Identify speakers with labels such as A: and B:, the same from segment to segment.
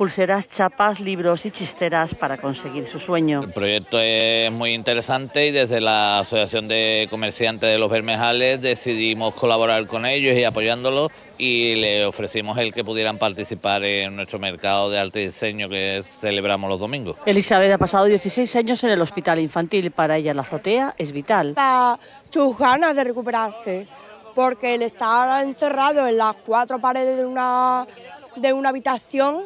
A: pulseras, chapas, libros y chisteras para conseguir su sueño. El
B: proyecto es muy interesante y desde la Asociación de Comerciantes de los Bermejales decidimos colaborar con ellos y apoyándolos y le ofrecimos el que pudieran participar en nuestro mercado de arte y diseño que celebramos los domingos.
A: Elizabeth ha pasado 16 años en el hospital infantil. Para ella la azotea es vital. Para sus ganas de recuperarse,
C: porque él está encerrado en las cuatro paredes de una, de una habitación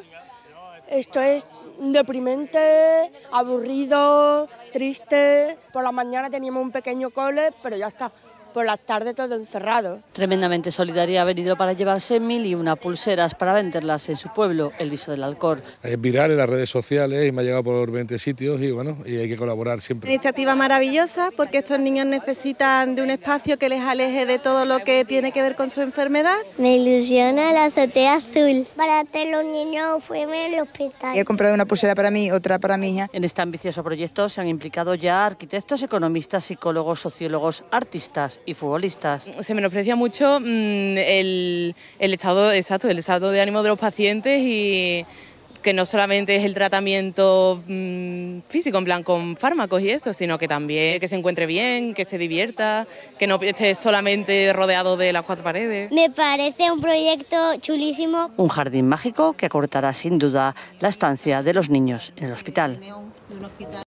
C: esto es deprimente, aburrido, triste. Por la mañana teníamos un pequeño cole, pero ya está por las tardes todo
A: encerrado. Tremendamente solidaria ha venido para llevarse mil y una pulseras para venderlas en su pueblo, el viso del Alcor. Es viral en las redes sociales y me ha llegado por 20 sitios y bueno, y hay que
B: colaborar siempre.
D: Iniciativa maravillosa porque estos niños necesitan de un espacio que les aleje de todo lo que tiene que ver con su enfermedad. Me ilusiona la azotea azul. Para que los niños fuimos el hospital. He
A: comprado una pulsera para mí, otra para mi hija. En este ambicioso proyecto se han implicado ya arquitectos, economistas, psicólogos, sociólogos, artistas y futbolistas. Se
D: menosprecia mucho mm, el, el, estado exacto, el estado de ánimo de los pacientes y que no solamente es el tratamiento mm, físico, en plan con fármacos y eso, sino que también que se encuentre bien, que se divierta, que no esté solamente rodeado de las cuatro paredes. Me parece un proyecto chulísimo.
A: Un jardín mágico que acortará sin duda la estancia de los niños en el hospital.
D: hospital.